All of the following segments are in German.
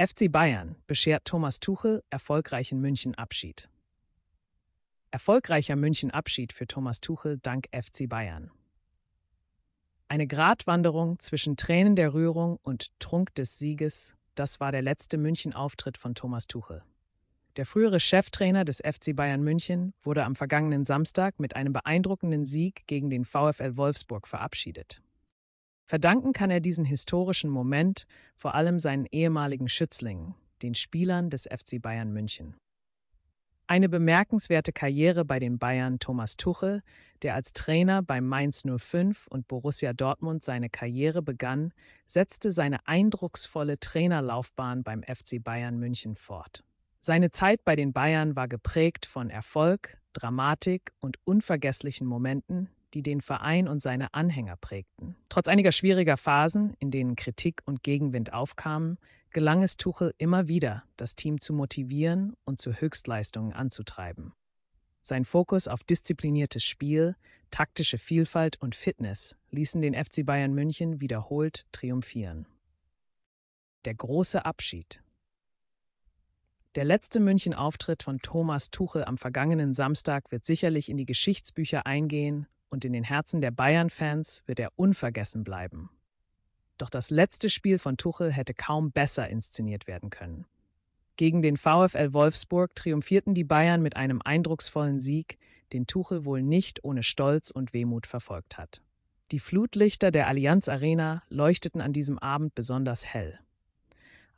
FC Bayern beschert Thomas Tuchel erfolgreichen München Abschied. Erfolgreicher München Abschied für Thomas Tuchel dank FC Bayern. Eine Gratwanderung zwischen Tränen der Rührung und Trunk des Sieges, das war der letzte München-Auftritt von Thomas Tuchel. Der frühere Cheftrainer des FC Bayern München wurde am vergangenen Samstag mit einem beeindruckenden Sieg gegen den VfL Wolfsburg verabschiedet. Verdanken kann er diesen historischen Moment vor allem seinen ehemaligen Schützlingen, den Spielern des FC Bayern München. Eine bemerkenswerte Karriere bei den Bayern Thomas Tuchel, der als Trainer bei Mainz 05 und Borussia Dortmund seine Karriere begann, setzte seine eindrucksvolle Trainerlaufbahn beim FC Bayern München fort. Seine Zeit bei den Bayern war geprägt von Erfolg, Dramatik und unvergesslichen Momenten, die den Verein und seine Anhänger prägten. Trotz einiger schwieriger Phasen, in denen Kritik und Gegenwind aufkamen, gelang es Tuchel immer wieder, das Team zu motivieren und zu Höchstleistungen anzutreiben. Sein Fokus auf diszipliniertes Spiel, taktische Vielfalt und Fitness ließen den FC Bayern München wiederholt triumphieren. Der große Abschied. Der letzte München-Auftritt von Thomas Tuchel am vergangenen Samstag wird sicherlich in die Geschichtsbücher eingehen und in den Herzen der Bayern-Fans wird er unvergessen bleiben. Doch das letzte Spiel von Tuchel hätte kaum besser inszeniert werden können. Gegen den VfL Wolfsburg triumphierten die Bayern mit einem eindrucksvollen Sieg, den Tuchel wohl nicht ohne Stolz und Wehmut verfolgt hat. Die Flutlichter der Allianz Arena leuchteten an diesem Abend besonders hell.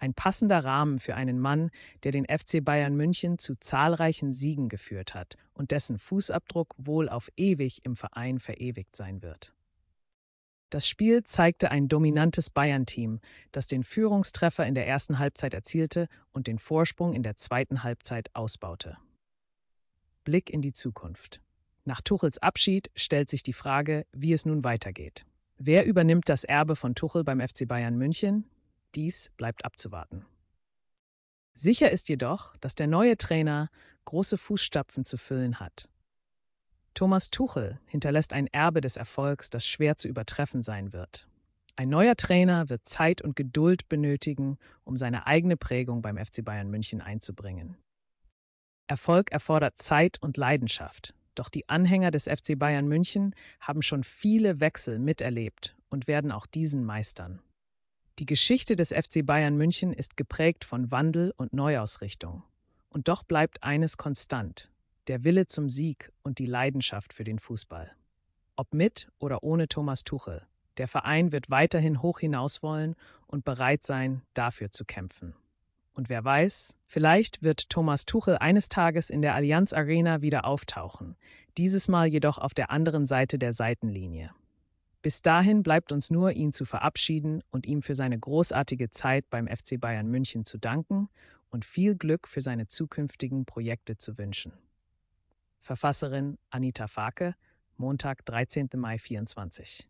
Ein passender Rahmen für einen Mann, der den FC Bayern München zu zahlreichen Siegen geführt hat und dessen Fußabdruck wohl auf ewig im Verein verewigt sein wird. Das Spiel zeigte ein dominantes Bayern-Team, das den Führungstreffer in der ersten Halbzeit erzielte und den Vorsprung in der zweiten Halbzeit ausbaute. Blick in die Zukunft. Nach Tuchels Abschied stellt sich die Frage, wie es nun weitergeht. Wer übernimmt das Erbe von Tuchel beim FC Bayern München? Dies bleibt abzuwarten. Sicher ist jedoch, dass der neue Trainer große Fußstapfen zu füllen hat. Thomas Tuchel hinterlässt ein Erbe des Erfolgs, das schwer zu übertreffen sein wird. Ein neuer Trainer wird Zeit und Geduld benötigen, um seine eigene Prägung beim FC Bayern München einzubringen. Erfolg erfordert Zeit und Leidenschaft, doch die Anhänger des FC Bayern München haben schon viele Wechsel miterlebt und werden auch diesen meistern. Die Geschichte des FC Bayern München ist geprägt von Wandel und Neuausrichtung. Und doch bleibt eines konstant, der Wille zum Sieg und die Leidenschaft für den Fußball. Ob mit oder ohne Thomas Tuchel, der Verein wird weiterhin hoch hinaus wollen und bereit sein, dafür zu kämpfen. Und wer weiß, vielleicht wird Thomas Tuchel eines Tages in der Allianz Arena wieder auftauchen, dieses Mal jedoch auf der anderen Seite der Seitenlinie. Bis dahin bleibt uns nur, ihn zu verabschieden und ihm für seine großartige Zeit beim FC Bayern München zu danken und viel Glück für seine zukünftigen Projekte zu wünschen. Verfasserin Anita Farke, Montag, 13. Mai 2024.